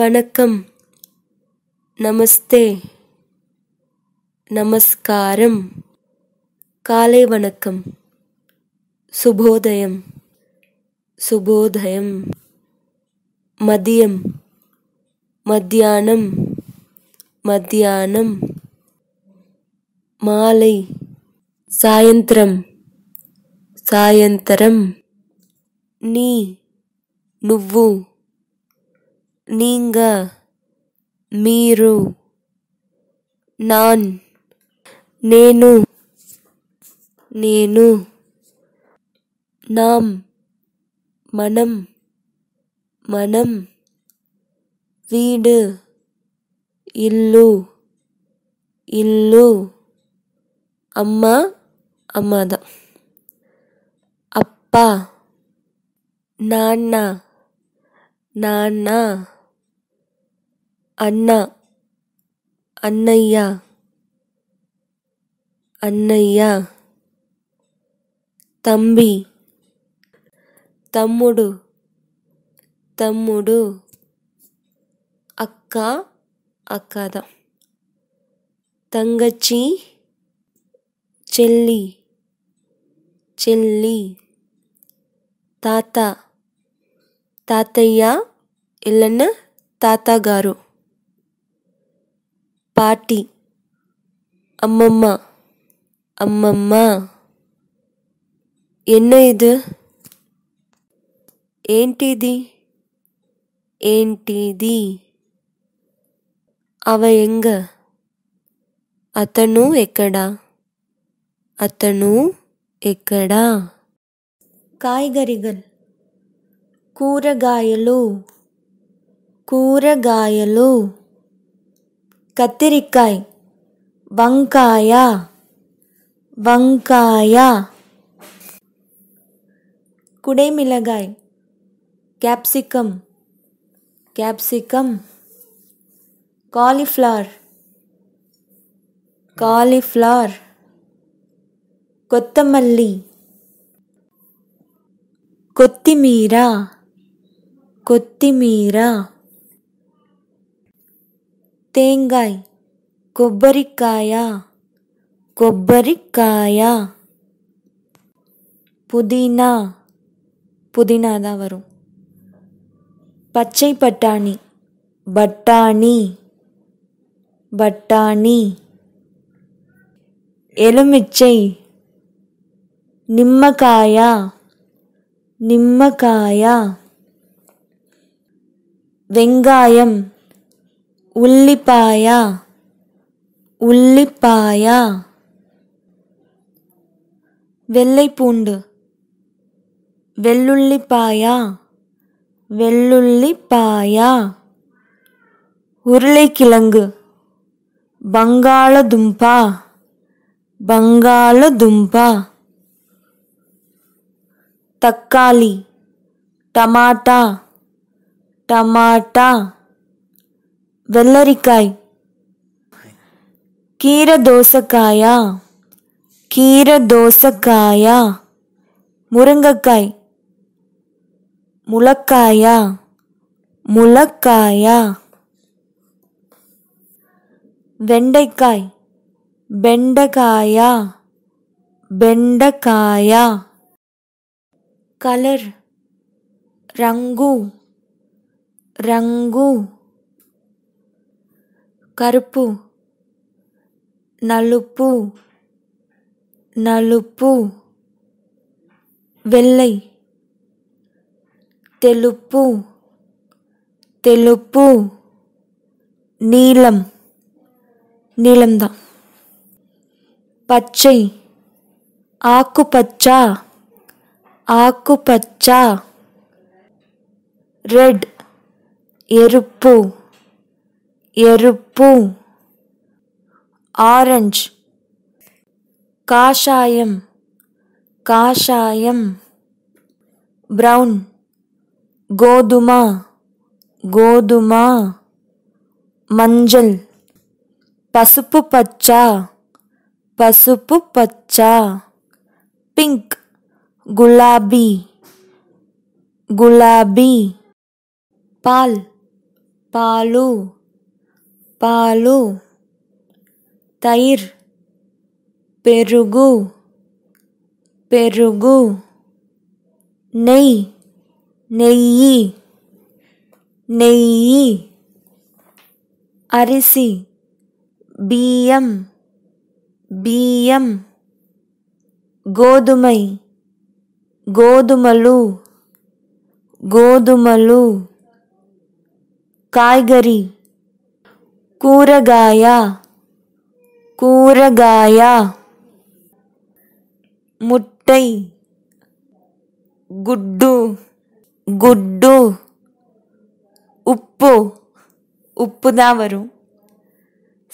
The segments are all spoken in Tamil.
வணக்கம் நமஸ்தே நமஸ்காரம் காலை வணக்கம் சுபோதயம் சுபோதயம் மதியம் மத்தியானம் மத்தியானம் மாலை சாயந்திரம் సాయంత్రం నీ నువ్వు நீங்க మీరు నాన్ నేను నేను నామ్ మనం మనం వీడు ఇల్లు ఇల్లు అమ్మ అమ్మద అప్ప నాన్న నాన్న అన్న అన్నయ్య అన్నయ్య తంబి తమ్ముడు తమ్ముడు అక్క అక్కద తంగచ్చి చెల్లి చెల్లి తాత తాతయ్య ఇల్లన్న తాతగారు పార్టీ అమ్మమ్మ అమ్మమ్మ ఎన్న ఇది ఏంటిది ఏంటిది అవ ఎంగ అతను ఎక్కడా అతను ఎక్కడా కాయగరిగల్ కూరగాయలు కూరగాయలు கத்திரிக்காய் வங்காயா வங்காயா குடைமிளகாய் கேப்சிகம் கேப்சிகம் காலிஃப்ளவர் காலிஃப்ளவர் கொத்தமல்லி கொத்திமீரா கொத்திமீரா தேங்காய் கொப்பரிக்காயா கொப்பரிக்காயா புதினா புதினா தான் வரும் பச்சை பட்டாணி பட்டாணி பட்டாணி எலுமிச்சை நிம்மக்காயா நிம்மக்காயா வெங்காயம் ఉల్లిపాయ ఉల్లిపాయ వెల్లైపూండు వెల్లుల్లిపాయ వెల్లుల్లిపాయ ఉరుళైకిలంగు బంగాళదుంప బంగాళదుంప తక్కాలి టమాటా టమాటా வெள்ளரிக்காய் கீர தோசைக்காயா கீர தோசைக்காயா முருங்கக்காய் முளக்காயா முளக்காயா வெண்டைக்காய் பெண்டக்காயா பெண்டக்காயா கலர் ரங்கு ரங்கு కరుపు నలుపు నలుపు వెల్లై తెలుపు తెలుపు నీలం నీలందా పచ్చై ఆకుపచ్చ ఆకుపచ్చ రెడ్ ఎరుపు ఎరుపు ఆరెంజ్ కాషాయం కాషాయం బ్రౌన్ గోధుమ గోధుమ మంజల్ పసుపు పచ్చ పసుపు పచ్చ పింక్ గులాబీ గులాబీ పాల్ పాలు పాలు తైర్ పెరుగు పెరుగు నెయ్యి నెయ్యి నెయ్యి అరిసి బియ్యం బియ్యం గోధుమై గోధుమలు గోధుమలు కాయగరి కూరగాయ కూరగాయ ముట్టై గుడ్డు గుడ్డు ఉప్పు ఉప్పు దావరు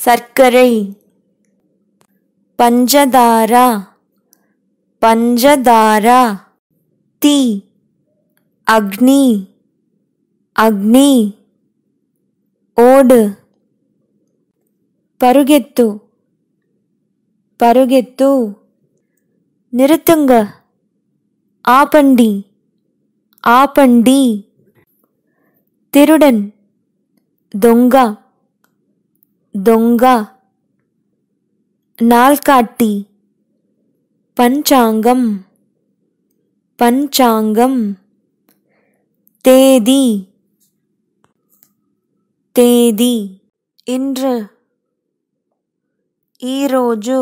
సర్కరై పంచదార పంచదార ती अग्नि अग्नि ओड பருகெத்து பருகெத்து நிறுத்துங்க ஆபண்டி ஆபண்டி திருடன் தொங்கா தொங்கா நாள்காட்டி பஞ்சாங்கம் பஞ்சாங்கம் தேதி தேதி இன்று ఈరోజు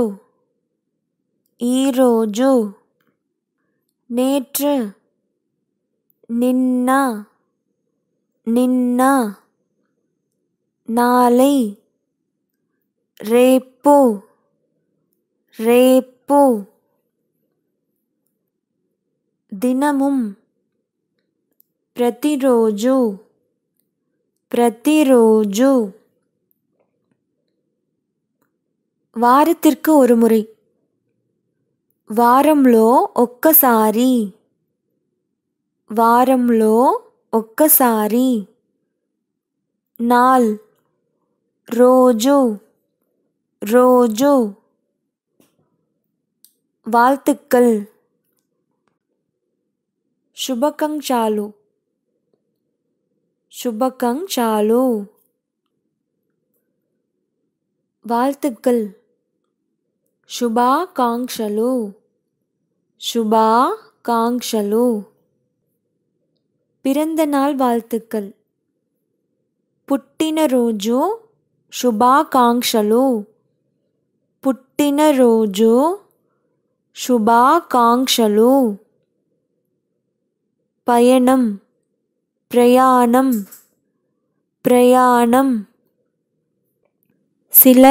ఈరోజు నేట్ నిన్న నిన్న నాలై రేపు రేపు దినము ప్రతిరోజు ప్రతిరోజు வாரத்திற்கு ஒரு முறை வாரம்லோ ஒக்கசாரி வாரம்லோ ஒக்கசாரி நாள் ரோஜு ரோஜு வாழ்த்துக்கள் சுபகங் சாலு சுபகங் சாலு வாழ்த்துக்கள் శుభాకాంక్షలు శుభాకాంక్షలు பிறந்தநாள் வாழ்த்துக்கள் పుట్టినరోజు శుభాకాంక్షలు రోజు శుభాకాంక్షలు పయణం ప్రయాణం ప్రయాణం சில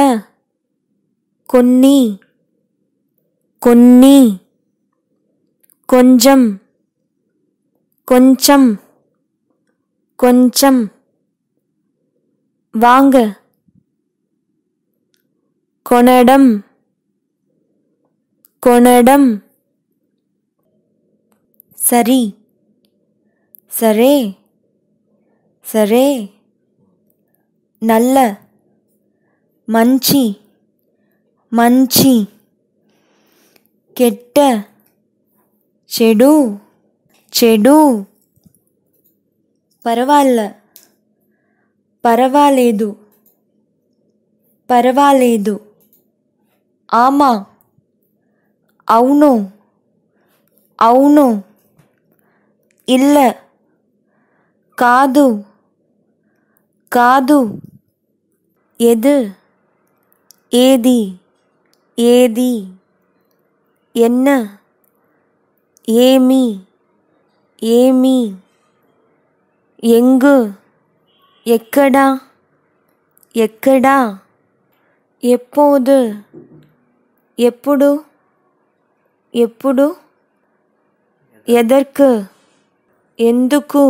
కొన్ని கொன்னி கொஞ்சம் கொஞ்சம் கொஞ்சம் வாங்க கொனடம் கொனடம் சரி சரே சரே நல்ல மஞ்சி மஞ்சி కెట్ట చెడు చెడు పర్వాల పర్వాలేదు పర్వాలేదు ఆమా అవును అవును ఇల్ల కాదు కాదు ఎదు ఏది ఏది ఎన్న ఏమి ఏమి ఎంగు ఎక్కడా ఎక్కడా ఎప్పుడు ఎప్పుడు ఎప్పుడు ఎదర్కు ఎందుకు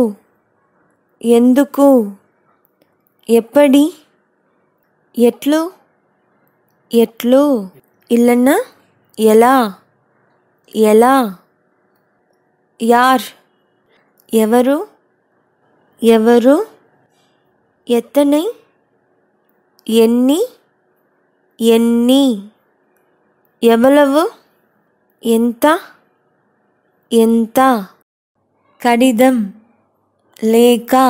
ఎందుకు ఎప్పటి ఎట్లు ఎట్లు ఇల్లన్నా ఎలా எலா யார் எவரு எவரு எத்தனை எண்ணி எண்ணி எவ்வளவு எந்த எந்த கடிதம் லேகா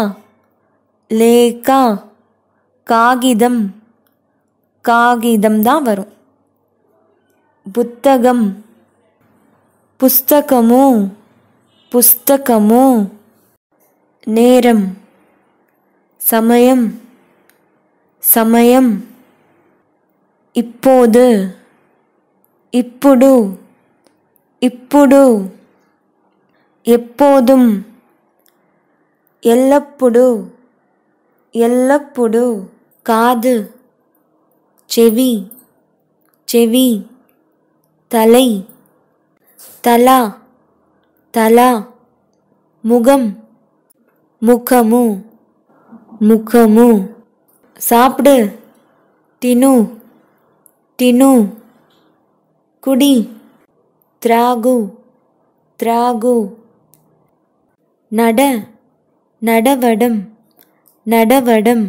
லேகா காகிதம் காகிதம் தான் வரும் புத்தகம் పుస్తకము పుస్తకము నేరం సమయం సమయం ఇప్పోదు ఇప్పుడు ఇప్పుడు எப்போதும் ఎల్లప్పుడు ఎల్లప్పుడు కాదు చెవి చెవి తలై தலா தலா முகம் முகமு முகமு சாப்பிடு தினு தினு குடி திராகு திராகு நட நடவடம் நடவடம்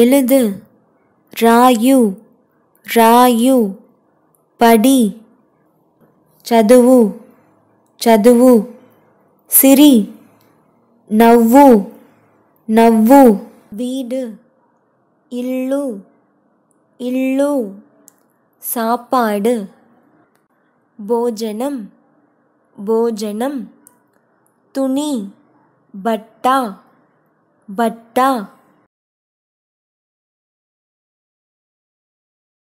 எழுது ராயு ராயு படி చదువు చదువు సిరి నవ్వు నవ్వు వీడు ఇల్లు ఇల్లు సాపాడు భోజనం భోజనం துணி பட்டா బట్ట